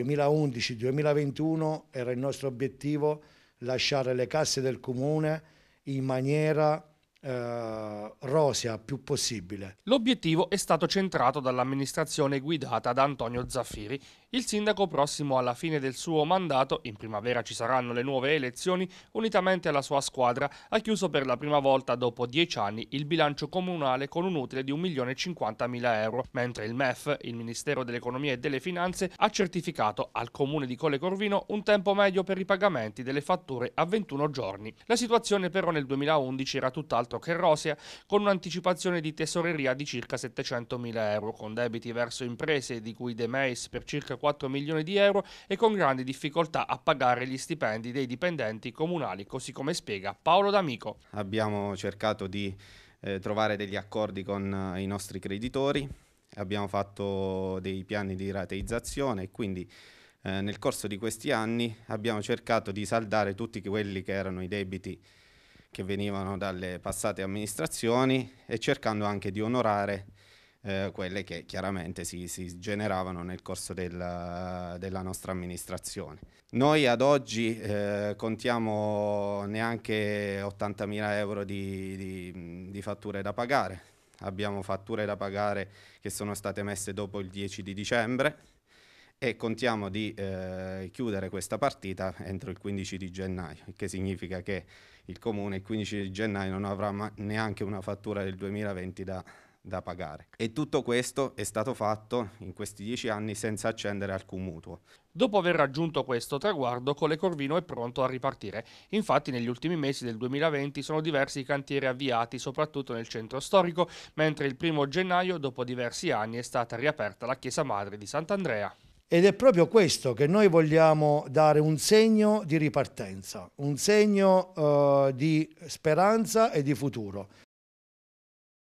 2011-2021 era il nostro obiettivo lasciare le casse del comune in maniera eh, rosea più possibile. L'obiettivo è stato centrato dall'amministrazione guidata da Antonio Zaffiri. Il sindaco prossimo alla fine del suo mandato, in primavera ci saranno le nuove elezioni, unitamente alla sua squadra, ha chiuso per la prima volta dopo dieci anni il bilancio comunale con un utile di 1.050.000 euro, mentre il MEF, il Ministero dell'Economia e delle Finanze, ha certificato al comune di Colle Corvino un tempo medio per i pagamenti delle fatture a 21 giorni. La situazione però nel 2011 era tutt'altro che rosea, con un'anticipazione di tesoreria di circa 700.000 euro, con debiti verso imprese di cui De Meis per circa 4 milioni di euro e con grandi difficoltà a pagare gli stipendi dei dipendenti comunali, così come spiega Paolo D'Amico. Abbiamo cercato di eh, trovare degli accordi con eh, i nostri creditori, abbiamo fatto dei piani di rateizzazione e quindi eh, nel corso di questi anni abbiamo cercato di saldare tutti quelli che erano i debiti che venivano dalle passate amministrazioni e cercando anche di onorare eh, quelle che chiaramente si, si, generavano nel corso del, della nostra amministrazione. Noi ad oggi eh, contiamo neanche 80.000 euro di, di, di fatture da pagare, abbiamo fatture da pagare che sono state messe dopo il 10 di dicembre, e contiamo di eh, chiudere questa partita entro il 15 di gennaio, il che significa che il comune il 15 di gennaio non avrà neanche una fattura del 2020 da, da pagare. E tutto questo è stato fatto in questi dieci anni senza accendere alcun mutuo. Dopo aver raggiunto questo traguardo, Cole Corvino è pronto a ripartire. Infatti negli ultimi mesi del 2020 sono diversi i cantieri avviati, soprattutto nel centro storico, mentre il primo gennaio, dopo diversi anni, è stata riaperta la chiesa madre di Sant'Andrea. Ed è proprio questo che noi vogliamo dare un segno di ripartenza, un segno eh, di speranza e di futuro.